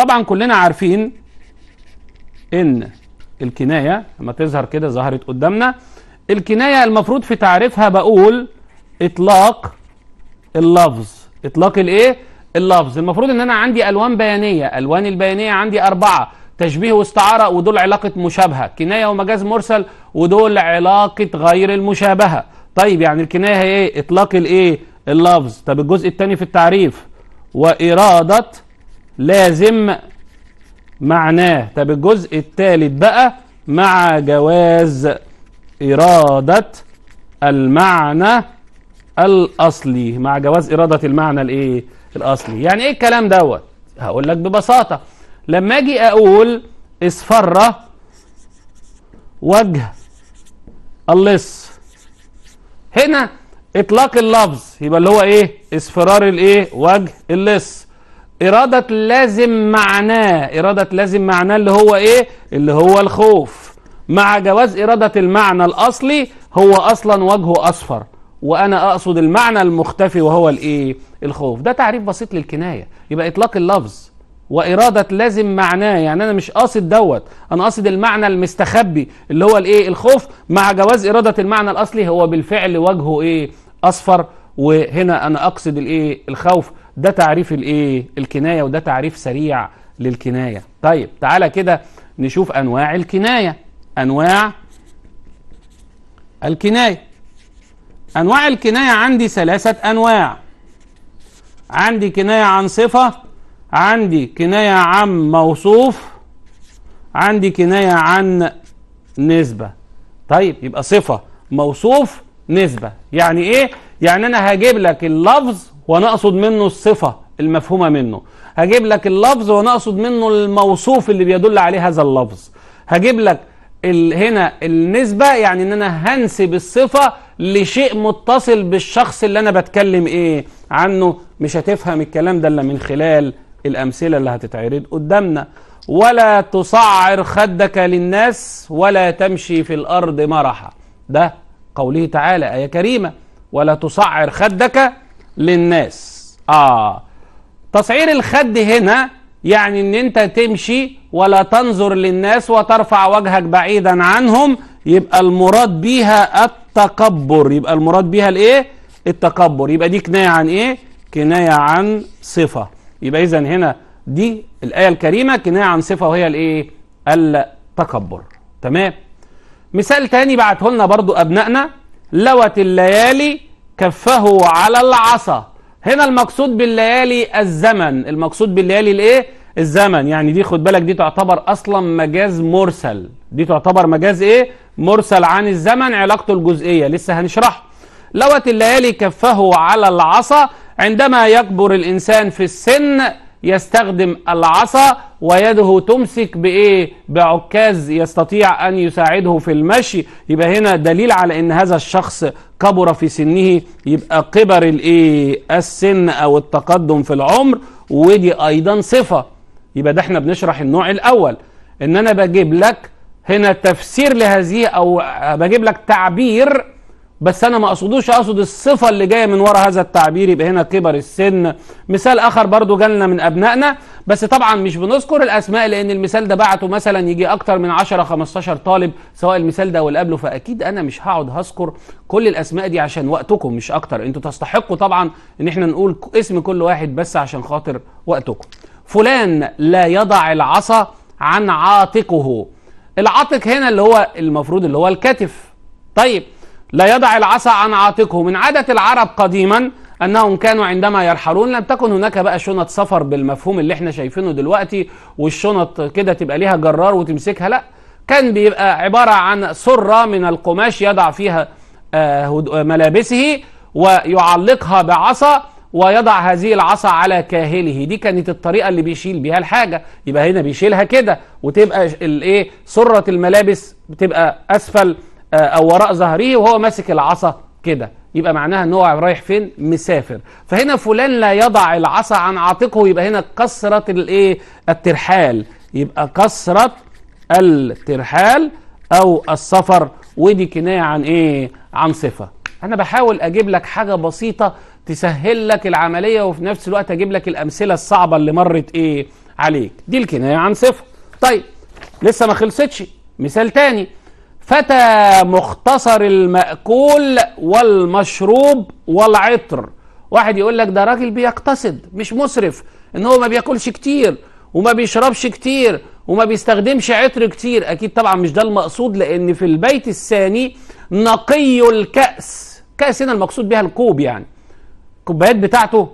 طبعا كلنا عارفين ان الكنايه لما تظهر كده ظهرت قدامنا الكنايه المفروض في تعريفها بقول اطلاق اللفظ اطلاق الايه اللفظ المفروض ان انا عندي الوان بيانيه الوان البيانيه عندي اربعه تشبيه واستعاره ودول علاقه مشابهه كنايه ومجاز مرسل ودول علاقه غير المشابهه طيب يعني الكنايه هي ايه اطلاق الايه اللفظ طب الجزء الثاني في التعريف واراده لازم معناه طب الجزء الثالث بقى مع جواز إرادة المعنى الأصلي مع جواز إرادة المعنى الإيه الأصلي يعني إيه الكلام دوت هقول لك ببساطة لما أجي أقول اصفر وجه اللص هنا إطلاق اللفظ يبقى اللي هو إيه اصفرار الإيه وجه اللص إرادة لازم معناه إرادة لازم معناه اللي هو إيه اللي هو الخوف مع جواز إرادة المعنى الأصلي هو أصلا وجهه أصفر وأنا أقصد المعنى المختفي وهو الإيه الخوف ده تعريف بسيط للكناية يبقى إطلاق اللفظ وإرادة لازم معناه يعني أنا مش قاصد دوت أنا قاصد المعنى المستخبي اللي هو الإيه الخوف مع جواز إرادة المعنى الأصلي هو بالفعل وجهه إيه أصفر وهنا أنا أقصد الإيه الخوف ده تعريف الايه الكنايه وده تعريف سريع للكنايه طيب تعالى كده نشوف انواع الكنايه انواع الكنايه انواع الكنايه عندي ثلاثه انواع عندي كنايه عن صفه عندي كنايه عن موصوف عندي كنايه عن نسبه طيب يبقى صفه موصوف نسبه يعني ايه يعني انا هجيب لك اللفظ ونقصد منه الصفة المفهومة منه هجيب لك اللفظ ونقصد منه الموصوف اللي بيدل عليه هذا اللفظ هجيب لك ال... هنا النسبة يعني ان انا هنسب الصفة لشيء متصل بالشخص اللي انا بتكلم ايه عنه مش هتفهم الكلام ده الا من خلال الامثلة اللي هتتعرض قدامنا ولا تصعر خدك للناس ولا تمشي في الارض مرحا ده قوله تعالى آية كريمة ولا تصعر خدك للناس آه تصعير الخد هنا يعني ان انت تمشي ولا تنظر للناس وترفع وجهك بعيدا عنهم يبقى المراد بيها التكبر يبقى المراد بيها الايه التكبر يبقى دي كنايه عن ايه كنايه عن صفه يبقى اذا هنا دي الايه الكريمه كنايه عن صفه وهي الايه التكبر تمام مثال تاني بعته لنا برضو ابنائنا لوت الليالي كفه على العصا هنا المقصود بالليالي الزمن المقصود بالليالي الايه الزمن يعني دي خد بالك دي تعتبر اصلا مجاز مرسل دي تعتبر مجاز ايه مرسل عن الزمن علاقته الجزئيه لسه هنشرحها لوت الليالي كفه على العصا عندما يكبر الانسان في السن يستخدم العصا ويده تمسك بايه بعكاز يستطيع ان يساعده في المشي يبقى هنا دليل على ان هذا الشخص كبر في سنه يبقى كبر الايه السن او التقدم في العمر ودي ايضا صفه يبقى ده احنا بنشرح النوع الاول ان انا بجيب لك هنا تفسير لهذه او بجيب لك تعبير بس انا ما اقصدوش اقصد الصفه اللي جايه من ورا هذا التعبير يبقى هنا كبر السن مثال اخر برضو جالنا من ابنائنا بس طبعا مش بنذكر الاسماء لان المثال ده بعته مثلا يجي اكتر من 10 15 طالب سواء المثال ده واللي قبله فاكيد انا مش هقعد هذكر كل الاسماء دي عشان وقتكم مش اكتر انتوا تستحقوا طبعا ان احنا نقول اسم كل واحد بس عشان خاطر وقتكم فلان لا يضع العصا عن عاتقه العاتق هنا اللي هو المفروض اللي هو الكتف طيب لا يضع العصا عن عاتقه من عادة العرب قديما انهم كانوا عندما يرحلون لم تكن هناك بقى شنط سفر بالمفهوم اللي احنا شايفينه دلوقتي والشنط كده تبقى ليها جرار وتمسكها لا كان بيبقى عبارة عن سرة من القماش يضع فيها آه، ملابسه ويعلقها بعصا ويضع هذه العصا على كاهله دي كانت الطريقة اللي بيشيل بيها الحاجة يبقى هنا بيشيلها كده وتبقى الايه سرة الملابس بتبقى أسفل آه، او وراء ظهره وهو ماسك العصا كده يبقى معناها ان هو رايح فين مسافر فهنا فلان لا يضع العصا عن عاتقه يبقى هنا كسرة الايه الترحال يبقى كسرة الترحال او السفر ودي كناية عن ايه عن صفة انا بحاول اجيب لك حاجة بسيطة تسهل لك العملية وفي نفس الوقت اجيب لك الامثلة الصعبة اللي مرت ايه عليك دي الكناية عن صفة طيب لسه ما خلصتش مثال تاني فتى مختصر المأكول والمشروب والعطر واحد يقول لك ده راجل بيقتصد مش مسرف ان هو ما بياكلش كتير وما بيشربش كتير وما بيستخدمش عطر كتير اكيد طبعا مش ده المقصود لان في البيت الثاني نقي الكأس كأس هنا المقصود بها الكوب يعني الكوبايات بتاعته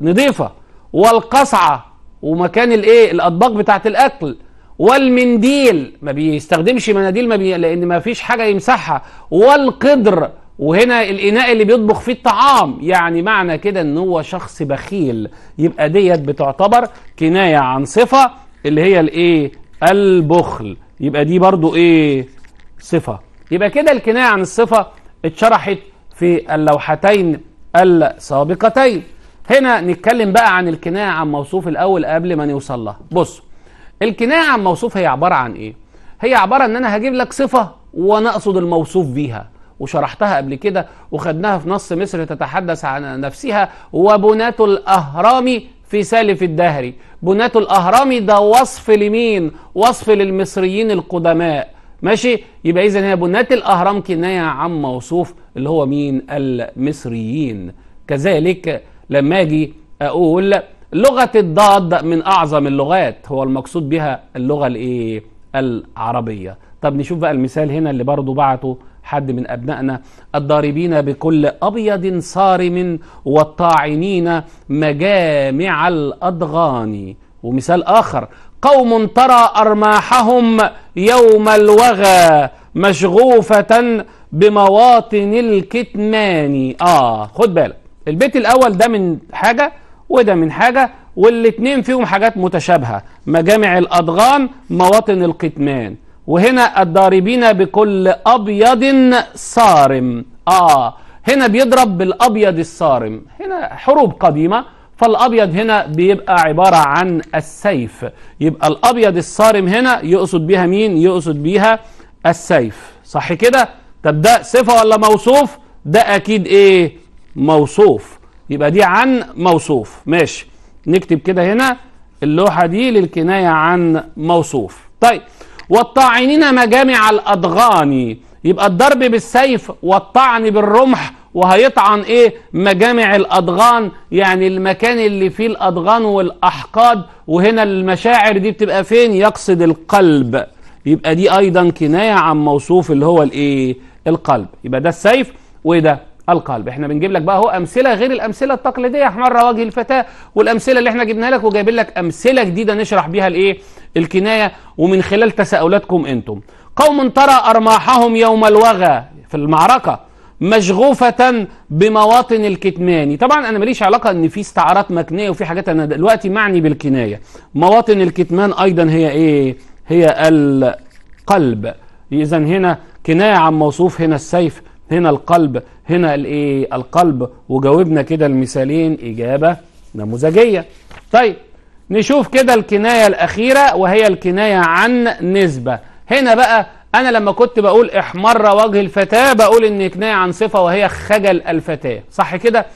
نظيفة والقصعة ومكان الايه الاطباق بتاعت الاكل والمنديل ما بيستخدمش مناديل ما بي... لان ما فيش حاجه يمسحها والقدر وهنا الاناء اللي بيطبخ فيه الطعام يعني معنى كده ان هو شخص بخيل يبقى ديت بتعتبر كنايه عن صفه اللي هي الايه البخل يبقى دي برضو ايه صفه يبقى كده الكنايه عن الصفه اتشرحت في اللوحتين السابقتين هنا نتكلم بقى عن الكنايه عن موصوف الاول قبل ما نوصل لها بص الكناية عن موصوف هي عبارة عن ايه هي عبارة ان انا هجيب لك صفة وانا اقصد الموصوف بيها وشرحتها قبل كده وخدناها في نص مصر تتحدث عن نفسها وبنات الأهرام في سالف الدهر بنات الأهرام ده وصف لمين وصف للمصريين القدماء ماشي يبقى إذا هي بنات الأهرام كناية عن موصوف اللي هو مين المصريين كذلك لما أجي أقول لغة الضاد من أعظم اللغات هو المقصود بها اللغة الإيه؟ العربية طب نشوف بقى المثال هنا اللي برضه بعته حد من أبنائنا الضاربين بكل أبيض صارم والطاعنين مجامع الأضغان ومثال آخر قوم ترى أرماحهم يوم الوغى مشغوفة بمواطن الكتمان آه خد بالك البيت الأول ده من حاجة وده من حاجة والاتنين فيهم حاجات متشابهة مجامع الأضغان مواطن القتمان وهنا الضاربين بكل أبيض صارم آه هنا بيضرب بالأبيض الصارم هنا حروب قديمة فالأبيض هنا بيبقى عبارة عن السيف يبقى الأبيض الصارم هنا يقصد بيها مين يقصد بيها السيف صح كده طب ده صفة ولا موصوف ده أكيد إيه موصوف يبقى دي عن موصوف ماشي نكتب كده هنا اللوحة دي للكناية عن موصوف طيب والطاعنين مجامع الأضغان يبقى الضرب بالسيف والطعن بالرمح وهيطعن ايه مجامع الأضغان يعني المكان اللي فيه الأضغان والأحقاد وهنا المشاعر دي بتبقى فين يقصد القلب يبقى دي أيضا كناية عن موصوف اللي هو الايه القلب يبقى ده السيف وايه ده القلب احنا بنجيب لك بقى اهو امثله غير الامثله التقليديه احمر وجه الفتاه والامثله اللي احنا جبناها لك وجايبين لك امثله جديده نشرح بيها الايه الكنايه ومن خلال تساؤلاتكم انتم قوم ترى ارماحهم يوم الوغى في المعركه مشغوفة بمواطن الكتمان طبعا أنا ماليش علاقة أن في استعارات مكنية وفي حاجات أنا دلوقتي معني بالكناية مواطن الكتمان أيضا هي إيه هي القلب إذا هنا كناية عن موصوف هنا السيف هنا القلب هنا الايه القلب وجاوبنا كده المثالين إجابة نموذجية طيب نشوف كده الكناية الأخيرة وهي الكناية عن نسبة هنا بقى أنا لما كنت بقول احمر وجه الفتاة بقول إن كناية عن صفة وهي خجل الفتاة صح كده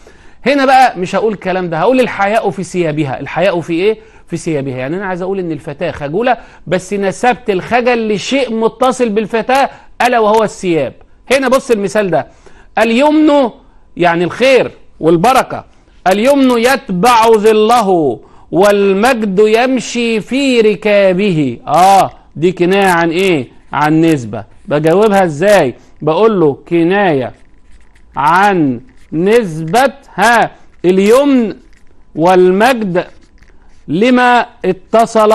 هنا بقى مش هقول الكلام ده هقول الحياء في ثيابها الحياء في إيه في ثيابها يعني أنا عايز أقول إن الفتاة خجولة بس نسبت الخجل لشيء متصل بالفتاة ألا وهو الثياب هنا بص المثال ده اليمن يعني الخير والبركة اليمن يتبع ظله والمجد يمشي في ركابه اه دي كناية عن ايه عن نسبة بجاوبها ازاي بقول له كناية عن نسبة ها اليمن والمجد لما اتصل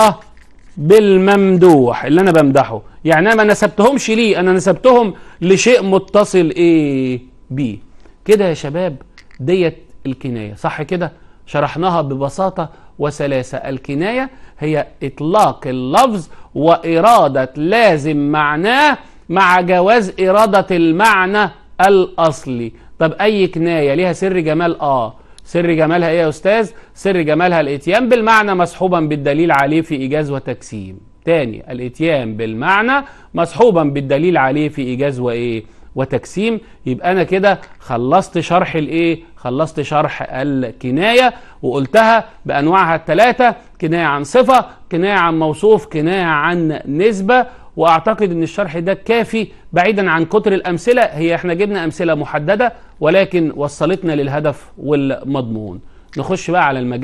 بالممدوح اللي أنا بمدحه يعني أنا ما نسبتهمش ليه أنا نسبتهم لشيء متصل إيه بيه كده يا شباب ديت الكناية صح كده شرحناها ببساطة وسلاسة الكناية هي إطلاق اللفظ وإرادة لازم معناه مع جواز إرادة المعنى الأصلي طب أي كناية ليها سر جمال آه سر جمالها ايه يا استاذ سر جمالها الاتيان بالمعنى مصحوبا بالدليل عليه في ايجاز وتجسيم تاني الاتيان بالمعنى مصحوبا بالدليل عليه في ايجاز وايه وتجسيم يبقى انا كده خلصت شرح الايه خلصت شرح الكنايه وقلتها بانواعها الثلاثه كنايه عن صفه كنايه عن موصوف كنايه عن نسبه وأعتقد أن الشرح ده كافي بعيدا عن كتر الأمثلة هي احنا جبنا أمثلة محددة ولكن وصلتنا للهدف والمضمون نخش بقى على المجال